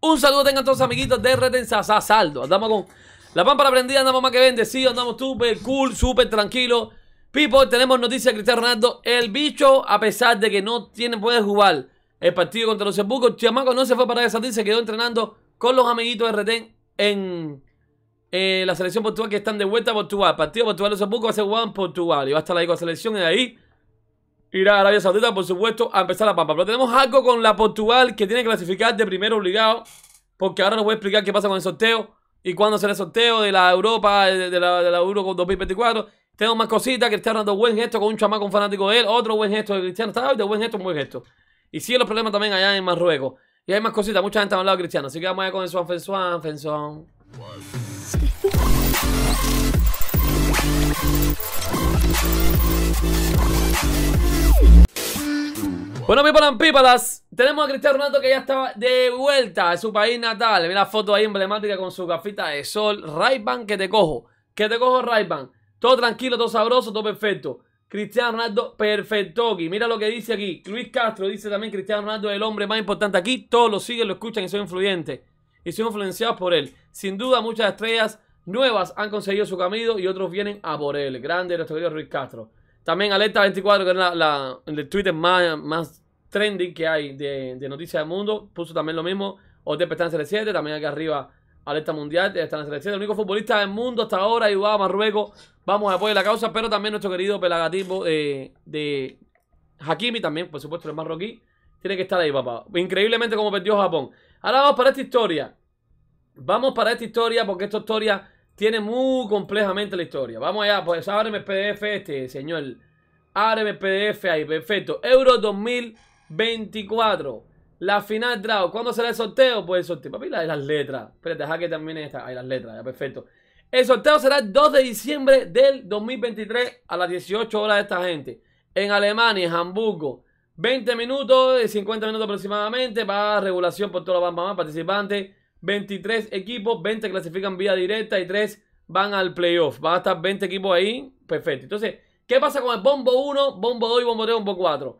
Un saludo tengan todos amiguitos de Reten Saldo. Andamos con la pámpara prendida, andamos más que bendecidos, andamos súper cool, súper tranquilo. People, tenemos noticias de Cristiano Ronaldo. El bicho, a pesar de que no tiene, puede jugar el partido contra los Luxemburgo, Chiamaco no se fue para Santiago, se quedó entrenando con los amiguitos de Reten en eh, la selección portuguesa que están de vuelta a Portugal. partido portugal los va a ser Portugal y va a estar ahí la selección ahí ir a Arabia Saudita, por supuesto, a empezar la papa. Pero tenemos algo con la Portugal que tiene que clasificar de primero obligado. Porque ahora les voy a explicar qué pasa con el sorteo y cuándo será el sorteo de la Europa, de la, Euro 2024. Tengo más cositas, que Cristiano dando buen gesto con un chamaco, un fanático de él, otro buen gesto de Cristiano, está de buen gesto, un buen gesto. Y sigue los problemas también allá en Marruecos. Y hay más cositas, mucha gente ha hablado de Cristiano, así que vamos allá con el Swan Fensuan, Fensuan. Bueno, mi pampípalas. tenemos a Cristiano Ronaldo que ya estaba de vuelta a su país natal. Mira la foto ahí emblemática con su gafita de sol. Ray-Ban que te cojo. Que te cojo, Ray-Ban Todo tranquilo, todo sabroso, todo perfecto. Cristiano Ronaldo, perfecto. Mira lo que dice aquí. Luis Castro dice también Cristiano Ronaldo es el hombre más importante aquí. Todos lo siguen, lo escuchan y son influyentes. Y son influenciados por él. Sin duda, muchas estrellas Nuevas han conseguido su camino y otros vienen a por él. Grande nuestro querido Ruiz Castro. También Alerta 24, que es la, el Twitter más, más trending que hay de, noticias del mundo, puso también lo mismo. OTP está en CL7, también aquí arriba Alerta Mundial eh, está en CL7. El único futbolista del mundo hasta ahora, y va a Marruecos. Vamos a apoyar la causa, pero también nuestro querido pelagativo eh, de Hakimi, también, por supuesto, el marroquí. Tiene que estar ahí, papá. Increíblemente como perdió Japón. Ahora vamos para esta historia. Vamos para esta historia porque esta historia tiene muy complejamente la historia. Vamos allá, pues ábreme el PDF este, señor. Ábreme el PDF ahí, perfecto. Euro 2024. La final draw. ¿Cuándo será el sorteo? Pues el sorteo. Papi, de las letras. Espérate, deja que también esta. Ahí las letras, ya perfecto. El sorteo será el 2 de diciembre del 2023 a las 18 horas de esta gente. En Alemania, en Hamburgo. 20 minutos, 50 minutos aproximadamente. Para regulación por todos los participantes. 23 equipos, 20 clasifican vía directa y 3 van al playoff. Van a estar 20 equipos ahí. Perfecto. Entonces, ¿qué pasa con el bombo 1, bombo 2 y bombo 3, bombo 4?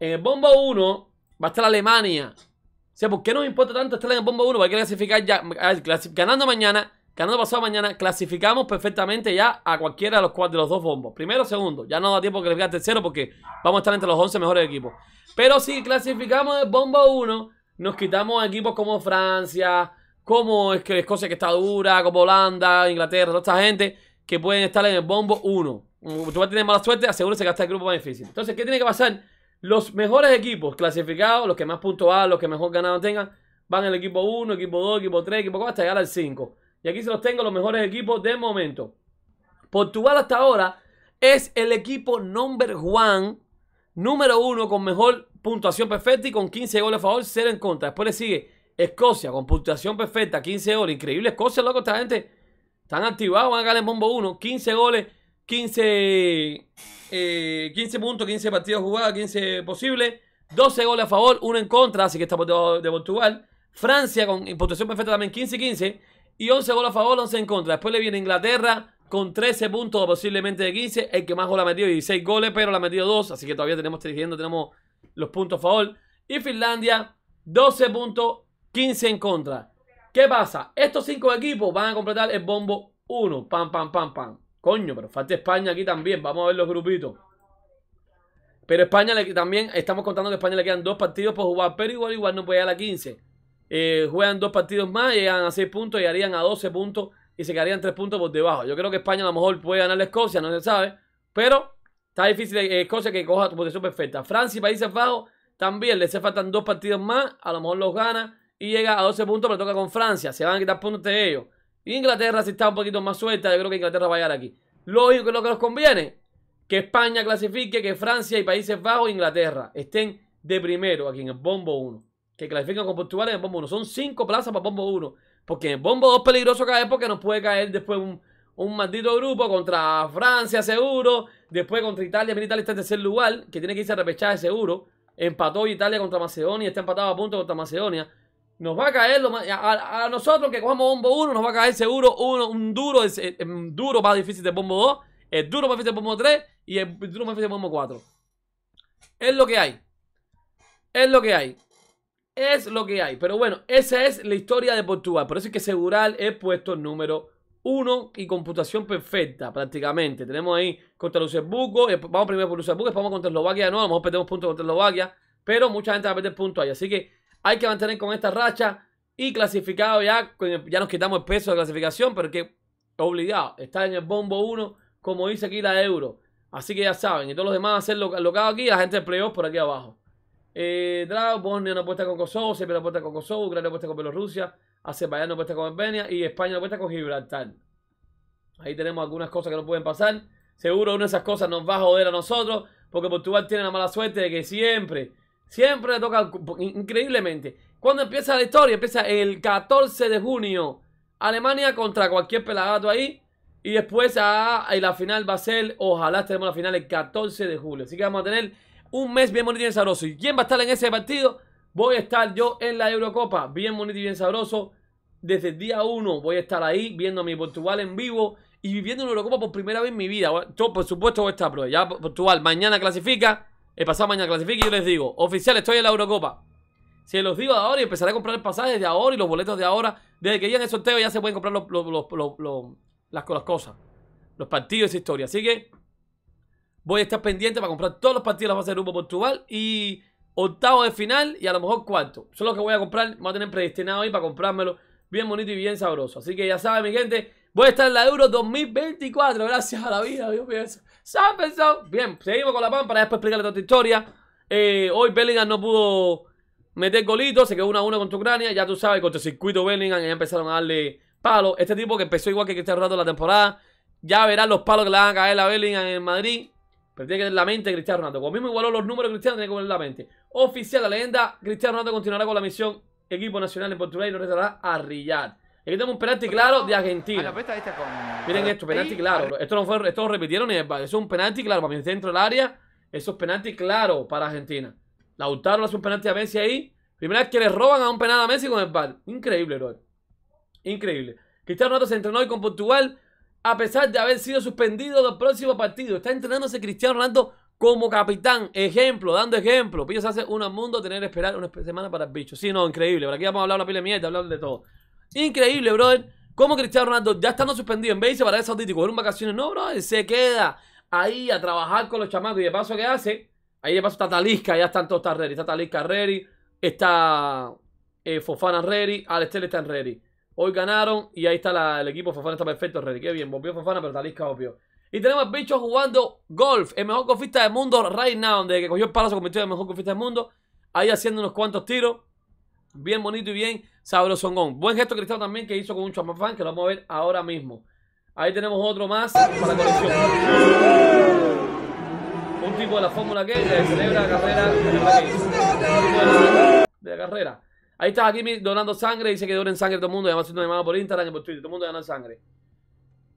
En el bombo 1 va a estar Alemania. O sea, ¿por qué nos importa tanto estar en el bombo 1? Hay que clasificar ya. Ganando mañana, ganando pasado mañana, clasificamos perfectamente ya a cualquiera de los, cuatro, de los dos bombos. Primero, segundo. Ya no da tiempo que a tercero porque vamos a estar entre los 11 mejores equipos. Pero si clasificamos el bombo 1, nos quitamos equipos como Francia, como es que Escocia que está dura, como Holanda, Inglaterra, toda esta gente que pueden estar en el bombo 1. Mm, tú vas a tener mala suerte, asegúrese que está el grupo más difícil. Entonces, ¿qué tiene que pasar? Los mejores equipos clasificados, los que más puntos los que mejor ganado tengan, van el equipo 1, equipo 2, equipo 3, equipo 4, hasta llegar al 5. Y aquí se los tengo los mejores equipos de momento. Portugal hasta ahora es el equipo number one, número uno con mejor puntuación perfecta y con 15 goles a favor, 0 en contra. Después le sigue Escocia, con puntuación perfecta, 15 goles. Increíble Escocia, loco, esta gente. Están activados, van a ganar el bombo 1. 15 goles, 15, 15 eh, puntos, 15 partidos jugados, 15 posibles. 12 goles a favor, 1 en contra, así que está de Portugal. Francia con puntuación perfecta también 15-15. Y 11 goles a favor, 11 en contra. Después le viene Inglaterra con 13 puntos, posiblemente de 15. El que más goles ha metido, 16 goles, pero la ha metido 2. Así que todavía tenemos tenemos los puntos a favor. Y Finlandia, 12 puntos, 15 en contra. ¿Qué pasa? Estos cinco equipos van a completar el bombo 1. Pam, pam, pam, pam. Coño, pero falta España aquí también. Vamos a ver los grupitos. Pero España también, estamos contando que España le quedan dos partidos por jugar, pero igual igual no puede llegar a 15. Eh, juegan dos partidos más, llegan a 6 puntos, y harían a 12 puntos y se quedarían tres puntos por debajo. Yo creo que España a lo mejor puede ganar a Escocia, no se sabe, pero está difícil eh, Escocia que coja tu posición perfecta. Francia y Países Bajos también le hace faltan dos partidos más, a lo mejor los gana y llega a 12 puntos, pero toca con Francia. Se van a quitar puntos de ellos. Inglaterra, si está un poquito más suelta, yo creo que Inglaterra va a llegar aquí. Lógico que lo que nos conviene, que España clasifique, que Francia y Países Bajos Inglaterra estén de primero aquí en el bombo 1. Que clasifiquen con Portugal en el bombo 1. Son 5 plazas para bombo 1. Porque en el bombo 2 peligroso caer porque nos puede caer después un, maldito grupo contra Francia seguro. Después contra Italia. Mira, Italia está en tercer lugar, que tiene que irse a repechaje seguro. Empató Italia contra Macedonia, está empatado a punto contra Macedonia. Nos va a caer a, nosotros que cojamos bombo 1, nos va a caer seguro uno, un duro, es, duro más difícil de bombo 2, el duro más difícil de bombo 3 y el duro más difícil de bombo 4. Es lo que hay. Es lo que hay. Es lo que hay. Pero bueno, esa es la historia de Portugal. Por eso es que Segural es puesto número 1 y computación perfecta, prácticamente. Tenemos ahí contra Luxemburgo. Eh, vamos primero por Luxemburgo, después vamos contra Eslovaquia. No, a lo mejor perdemos puntos contra Eslovaquia. Pero mucha gente va a perder puntos ahí. Así que hay que mantener con esta racha y clasificado ya, ya nos quitamos el peso de clasificación, pero que obligado, está en el bombo 1, como dice aquí la Euro. Así que ya saben, y todos los demás van a ser locados aquí, la gente de playoff por aquí abajo. Eh, Dragon Drago, Bosnia no apuesta con Kosovo, Serbia no apuesta con Kosovo, Ucrania no apuesta con Bielorrusia, Azerbaiyán no apuesta con Albania y España no apuesta con Gibraltar. Ahí tenemos algunas cosas que no pueden pasar. Seguro una de esas cosas nos va a joder a nosotros, porque Portugal tiene la mala suerte de que siempre Siempre le toca, increíblemente. Cuando empieza la historia? Empieza el 14 de junio. Alemania contra cualquier pelagato ahí. Y después ah, y la final va a ser, ojalá tenemos la final el 14 de julio. Así que vamos a tener un mes bien bonito y bien sabroso. ¿Y quién va a estar en ese partido? Voy a estar yo en la Eurocopa, bien bonito y bien sabroso. Desde el día 1 voy a estar ahí viendo a mi Portugal en vivo y viviendo una Eurocopa por primera vez en mi vida. Yo, por supuesto, voy a estar, pero ya Portugal mañana clasifica. El pasado mañana clasifique y yo les digo, oficial, estoy en la Eurocopa. Se los digo ahora y empezaré a comprar el pasaje de ahora y los boletos de ahora. Desde que lleguen el sorteo ya se pueden comprar las, cosas. Los partidos y historia. Así que voy a estar pendiente para comprar todos los partidos de la fase de grupo Portugal y octavo de final y a lo mejor cuarto. Son los que voy a comprar, me voy a tener predestinado ahí para comprármelo bien bonito y bien sabroso. Así que ya saben, mi gente, voy a estar en la Euro 2024. Gracias a la vida, Dios mío sabes han pensado. Bien, seguimos con la para Después explicarle toda esta historia. Eh, hoy Bellingham no pudo meter golitos. Se quedó 1 a 1 contra Ucrania. Ya tú sabes, contra el circuito Bellingham. Ya empezaron a darle palos. Este tipo que empezó igual que Cristiano Ronaldo la temporada. Ya verán los palos que le van a caer a Bellingham en Madrid. Pero tiene que tener la mente Cristiano Ronaldo. Como mismo igualó los números Cristiano, tiene que tener la mente. Oficial, la leyenda Cristiano Ronaldo continuará con la misión equipo nacional en Portugal y lo regresará a Riyadh. Aquí tenemos un penalti claro de Argentina. Ah, Miren esto, penalti claro. Esto no lo repitieron y eso es un penalti claro para mi centro del área. Eso es penalti claro para Argentina. Lautaro hace un penalti a Messi ahí. Primera vez que le roban a un penal a Messi con el VAR. Increíble, bro. Increíble. Cristiano Ronaldo se entrenó hoy con Portugal a pesar de haber sido suspendido del próximo partido. Está entrenándose Cristiano Ronaldo como capitán. Ejemplo, dando ejemplo. se hace un mundo tener que esperar una semana para el bicho. Sí, no, increíble. Por aquí vamos a hablar la pila de mierda, hablar de todo. Increíble, brother. Como Cristiano Ronaldo, ya estando suspendido en base para Saudita y coger un vacaciones, no, brother, se queda ahí a trabajar con los chamacos. Y de paso, ¿qué hace? Ahí de paso está Talisca, ya están todos está ready. Está Talisca ready, está eh, Fofana ready, Alestel está en ready. Hoy ganaron y ahí está el equipo. Fofana está perfecto, ready. Qué bien, volvió Fofana, pero Talisca obvio. Y tenemos al bicho jugando golf, el mejor golfista del mundo right now. Desde que cogió el palo se convirtió en el mejor golfista del mundo. Ahí haciendo unos cuantos tiros. Bien bonito y bien sabrosongón. Buen gesto Cristiano también que hizo con un fan que lo vamos a ver ahora mismo. Ahí tenemos otro más para la colección. Un tipo de la Fórmula que celebra la carrera de la carrera. Ahí está aquí donando sangre. Dice que donen sangre todo el mundo. Además, una llamada por Instagram y por Twitter. Todo el mundo dona sangre.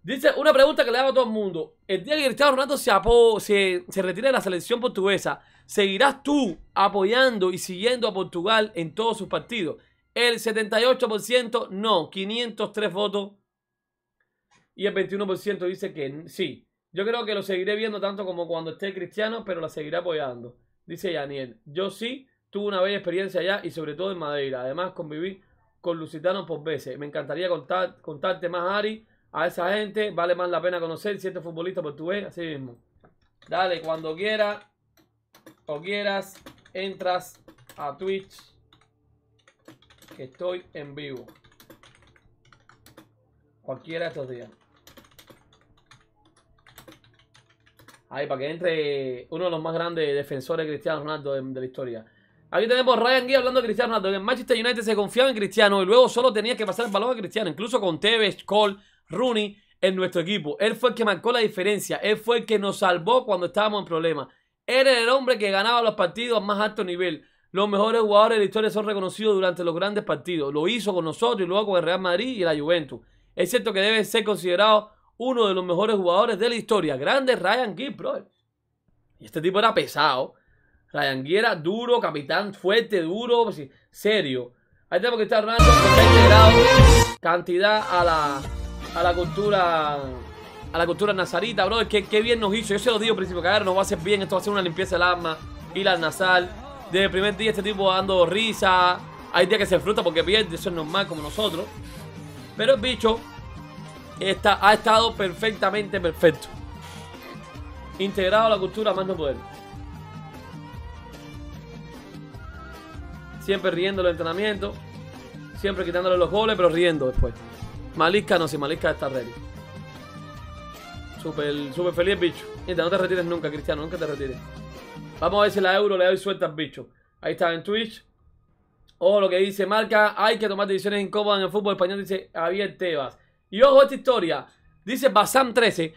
Dice una pregunta que le hago a todo el mundo. El día que Cristiano Ronaldo se, se, se retire de la selección portuguesa, ¿seguirás tú apoyando y siguiendo a Portugal en todos sus partidos? El 78% no, 503 votos. Y el 21% dice que sí. Yo creo que lo seguiré viendo tanto como cuando esté cristiano, pero la seguiré apoyando. Dice Daniel, yo sí tuve una bella experiencia allá y sobre todo en Madeira. Además conviví con Lusitanos por veces. Me encantaría contar, contarte más, Ari, a esa gente vale más la pena conocer un futbolista portugués, así mismo. Dale, cuando quieras o quieras, entras a Twitch, que estoy en vivo. Cualquiera de estos días. Ahí, para que entre uno de los más grandes defensores de Cristiano Ronaldo de, la historia. Aquí tenemos Ryan Guía hablando de Cristiano Ronaldo. En Manchester United se confiaba en Cristiano y luego solo tenía que pasar el balón a Cristiano. Incluso con Tevez, Cole Rooney en nuestro equipo. Él fue el que marcó la diferencia. Él fue el que nos salvó cuando estábamos en problemas. Él era el hombre que ganaba los partidos a más alto nivel. Los mejores jugadores de la historia son reconocidos durante los grandes partidos. Lo hizo con nosotros y luego con el Real Madrid y la Juventus. Es cierto que debe ser considerado uno de los mejores jugadores de la historia. Grande Ryan Giggs, bro. Y este tipo era pesado. Ryan era duro, capitán fuerte, duro, serio. Ahí tenemos que estar cantidad a la a la cultura a la cultura nazarita, bro, que qué bien nos hizo. Yo se lo digo, principio cagar, nos va a hacer bien. Esto va a ser una limpieza del alma y la nasal. Desde el primer día este tipo dando risa. Hay días que se fruta porque pierde, eso es normal como nosotros. Pero el bicho está, ha estado perfectamente perfecto. Integrado a la cultura más no poder. Siempre riendo el entrenamiento Siempre quitándole los goles, pero riendo después. Malisca, no, se Malisca esta está ready. Súper, feliz, bicho. no te retires nunca, Cristiano, nunca te retires. Vamos a ver si la euro le doy suelta al bicho. Ahí está en Twitch. Ojo lo que dice Marca. Hay que tomar decisiones incómodas en el fútbol español, dice Javier Tebas. Y ojo esta historia. Dice Basam 13.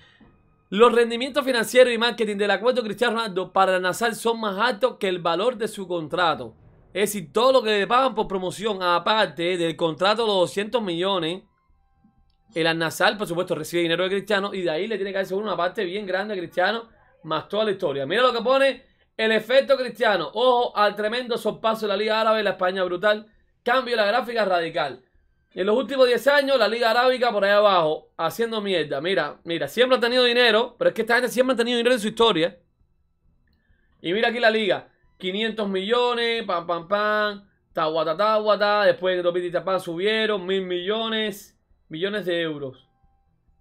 Los rendimientos financieros y marketing del acuerdo Cristiano Ronaldo para Nazar son más altos que el valor de su contrato. Es decir, todo lo que le pagan por promoción, aparte del contrato de los 200 millones, el al por supuesto, recibe dinero de Cristiano y de ahí le tiene que hacer una parte bien grande a Cristiano, más toda la historia. Mira lo que pone el efecto Cristiano. Ojo al tremendo sorpaso de la Liga Árabe y la España brutal. Cambio la gráfica radical. En los últimos 10 años, la Liga Arábica por ahí abajo, haciendo mierda. Mira, mira, siempre ha tenido dinero, pero es que esta gente siempre ha tenido dinero en su historia. Y mira aquí la Liga: 500 millones, pam, pam, pam, tahuata, tahuata. Después de Topiti Pan subieron, mil millones millones de euros.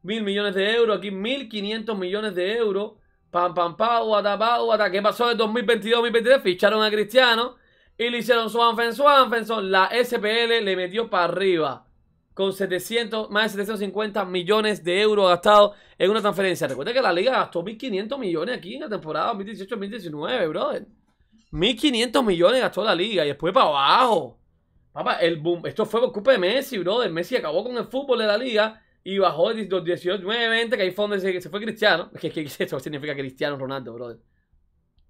Mil millones de euros, aquí 1.500 millones de euros. Pam, pam, pam, pam, hasta ¿Qué pasó de 2022-2023? Ficharon a Cristiano y le hicieron Swanfen, Swanfenson. La SPL le metió para arriba con 700, más de 750 millones de euros gastados en una transferencia. Recuerda que la liga gastó 1.500 millones aquí en la temporada 2018-2019, brother. 1.500 millones gastó la liga y después para abajo. Papá, el boom, esto fue por culpa de Messi, brother. Messi acabó con el fútbol de la liga y bajó de los 18, 9, que ahí fue donde se, fue Cristiano. ¿Qué, qué, esto significa Cristiano Ronaldo, brother?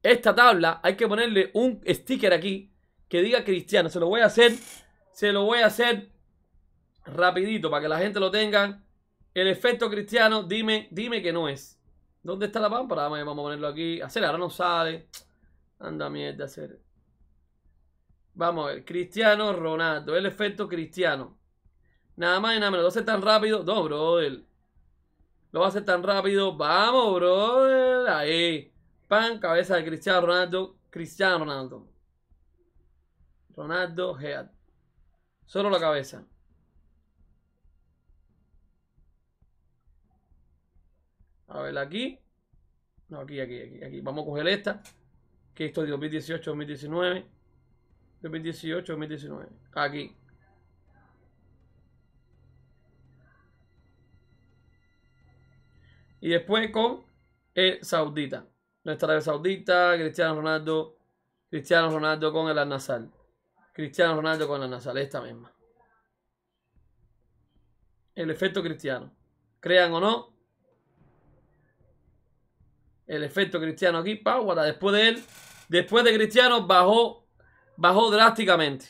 Esta tabla hay que ponerle un sticker aquí que diga Cristiano. Se lo voy a hacer, se lo voy a hacer rapidito para que la gente lo tenga. El efecto Cristiano, dime, dime que no es. ¿Dónde está la pámpara? Vamos a ponerlo aquí. Hacer, ahora no sale. Anda mierda, hacer. Vamos a ver, Cristiano Ronaldo, el efecto Cristiano. Nada más y nada menos, lo hace tan rápido. No, brother. Lo hace tan rápido. Vamos, brother. Ahí. Pan, cabeza de Cristiano Ronaldo. Cristiano Ronaldo. Ronaldo Head. Solo la cabeza. A ver, aquí. No, aquí, aquí, aquí, aquí. Vamos a coger esta. Que esto es 2018-2019. 2018, 2019. Aquí. Y después con el Saudita. Nuestra Arabia Saudita, Cristiano Ronaldo, Cristiano Ronaldo con el al Cristiano Ronaldo con el al esta misma. El efecto cristiano. Crean o no. El efecto cristiano aquí, Pauara. Después de él, después de Cristiano, bajó bajó drásticamente.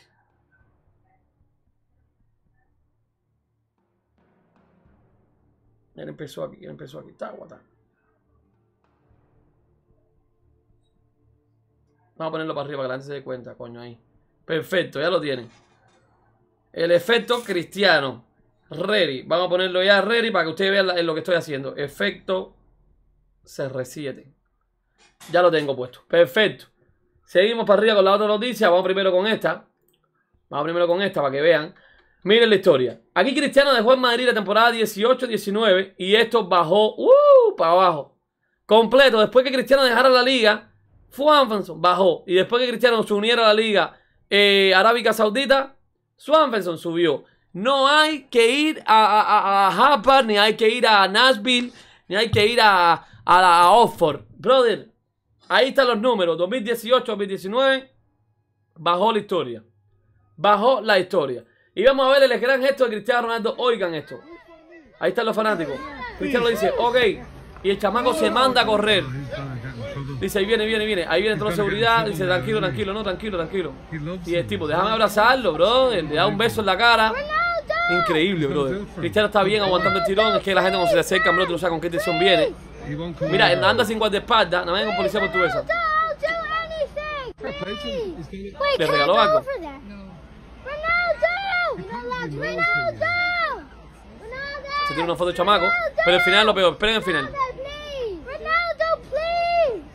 Él empezó aquí, él empezó aquí. Está guata. Vamos a ponerlo para arriba, que la gente se dé cuenta, coño, ahí. Perfecto, ya lo tiene El efecto cristiano. Ready. Vamos a ponerlo ya ready para que ustedes vean lo que estoy haciendo. Efecto CR7. Ya lo tengo puesto. Perfecto. Seguimos para arriba con la otra noticia. Vamos primero con esta. Vamos primero con esta para que vean. Miren la historia. Aquí Cristiano dejó en Madrid la temporada 18-19 y esto bajó uh, para abajo. Completo. Después que Cristiano dejara la liga, Swanfenson bajó. Y después que Cristiano se uniera a la liga eh, Arábica Saudita, Swanfenson subió. No hay que ir a, a, ni hay que ir a Nashville, ni hay que ir a, a, a Oxford. Brother, Ahí están los números. 2018-2019 bajó la historia. Bajó la historia. Y vamos a ver el gran gesto de Cristiano Ronaldo. Oigan esto. Ahí están los fanáticos. Cristiano dice, ok. Y el chamaco se manda a correr. Dice, ahí viene, viene, viene. Ahí viene toda la seguridad. Dice, tranquilo, tranquilo, no, tranquilo, tranquilo. Y el tipo, déjame abrazarlo, bro. Le da un beso en la cara. Increíble, bro. Cristiano está bien aguantando el tirón. Es que la gente cuando se le acerca, bro, no sabes con qué tensión viene. Mira, anda sin guardaespaldas, nada más con policía portuguesa. Le regaló algo? Se tiene una foto de chamaco, pero el final es lo peor, esperen el final.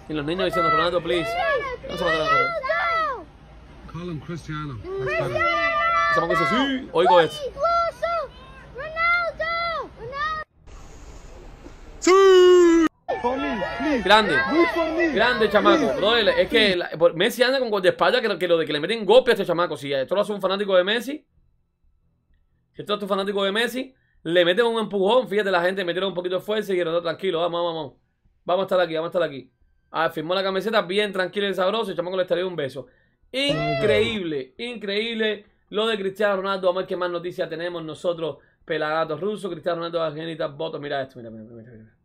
Y los niños diciendo, Ronaldo, please. favor. se va Cristiano. Cristiano. dice, sí, oigo esto. Grande. Grande, chamaco. es que Messi anda con de que, que lo de que le meten golpe a este chamaco. Si esto lo hace un fanático de Messi, si esto lo un fanático de Messi, le meten un empujón. Fíjate, la gente metieron un poquito de fuerza y dijeron, tranquilo, vamos, vamos, vamos. Vamos a estar aquí, vamos a estar aquí. Ah, firmó la camiseta bien tranquilo y sabroso. El chamaco le estaría un beso. Increíble, increíble. Lo de Cristiano Ronaldo, vamos a ver qué más noticias tenemos nosotros. Pelagatos rusos, Cristiano Ronaldo, Argentina, votos. Mira esto, mira, mira. mira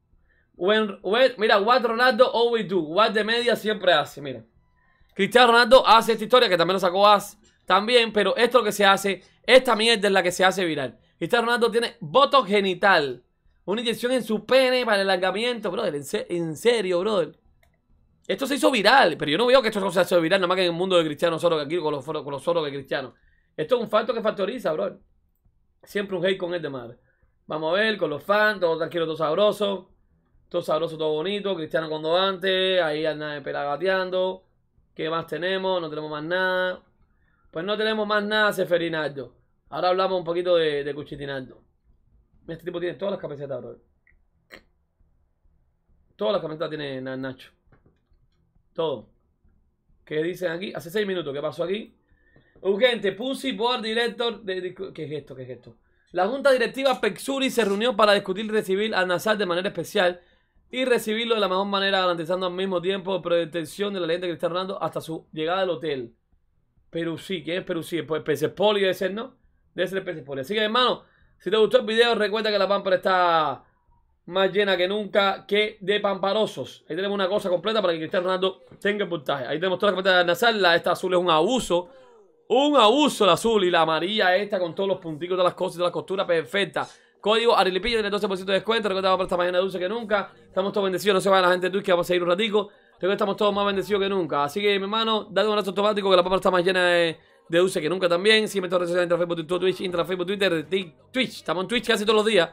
mira, what Ronaldo always do. What de media siempre hace, mira. Cristiano Ronaldo hace esta historia que también lo sacó As. También, pero esto lo que se hace, esta mierda es la que se hace viral. Cristiano Ronaldo tiene voto genital. Una inyección en su pene para el alargamiento, brother. En, serio, brother. Esto se hizo viral, pero yo no veo que esto se hizo viral, nada más que en el mundo de Cristiano solo que aquí con los, con los solo de Cristiano. Esto es un falto que factoriza, brother. Siempre un hate con él de este madre. Vamos a ver, con los fans, todo tranquilo, todo sabroso. Todo sabroso, todo bonito. Cristiano cuando Ahí anda de pelagateando, ¿Qué más tenemos? No tenemos más nada. Pues no tenemos más nada, Seferinaldo. Ahora hablamos un poquito de, de Este tipo tiene todas las camisetas, bro. Todas las camisetas tiene Nacho. Todo. ¿Qué dicen aquí? Hace seis minutos, ¿qué pasó aquí? Urgente, Pussy Board Director. De, ¿Qué es esto? ¿Qué es esto? La Junta Directiva Pexuri se reunió para discutir recibir al Nazar de manera especial y recibirlo de la mejor manera, garantizando al mismo tiempo protección de la leyenda Cristiano Ronaldo hasta su llegada al hotel. Pero sí, ¿quién es Perú sí? Pues poli debe ser, ¿no? Debe ser poli. Así que, hermano, si te gustó el video, recuerda que la pampara está más llena que nunca que de pamparosos. Ahí tenemos una cosa completa para que Cristiano Ronaldo tenga el puntaje. Ahí tenemos todas las camisetas de Nazar. esta azul es un abuso. Un abuso la azul y la amarilla esta con todos los puntitos de las cosas y de las costuras perfectas. Código Arilipillo tiene 12% de descuento. Recuerda para esta mañana dulce que nunca. Estamos todos bendecidos. No se vayan la gente de Twitch que vamos a seguir un ratico. Recuerda estamos todos más bendecidos que nunca. Así que, mi hermano, date un abrazo automático que la papa está más llena de, dulce que nunca también. Sígueme en todas las redes sociales, Facebook, Twitch, Twitter, Twitch. Estamos en Twitch casi todos los días.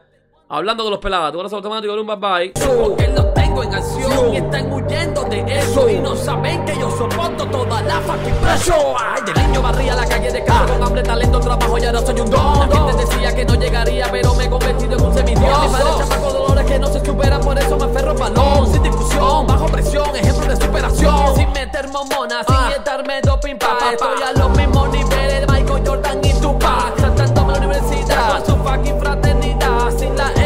Hablando de los pelados, tu corazón, automático de un bye bye. Porque los tengo en acción y están huyendo de eso. Y no saben que yo soporto toda la fucking presión. Ay, de niño barría la calle de carro. con hambre, talento, trabajo ya no soy un don. La gente decía que no llegaría, pero me he convertido en un semidios. Mi padre con dolores que no se superan, por eso me aferro al balón. Sin discusión, bajo presión, ejemplo de superación. Sin meter momona, sin ah. estarme doping pa. Estoy a los mismos niveles de Michael Jordan y Tupac. Saltando en la universidad, con su fucking fraternidad. Sin la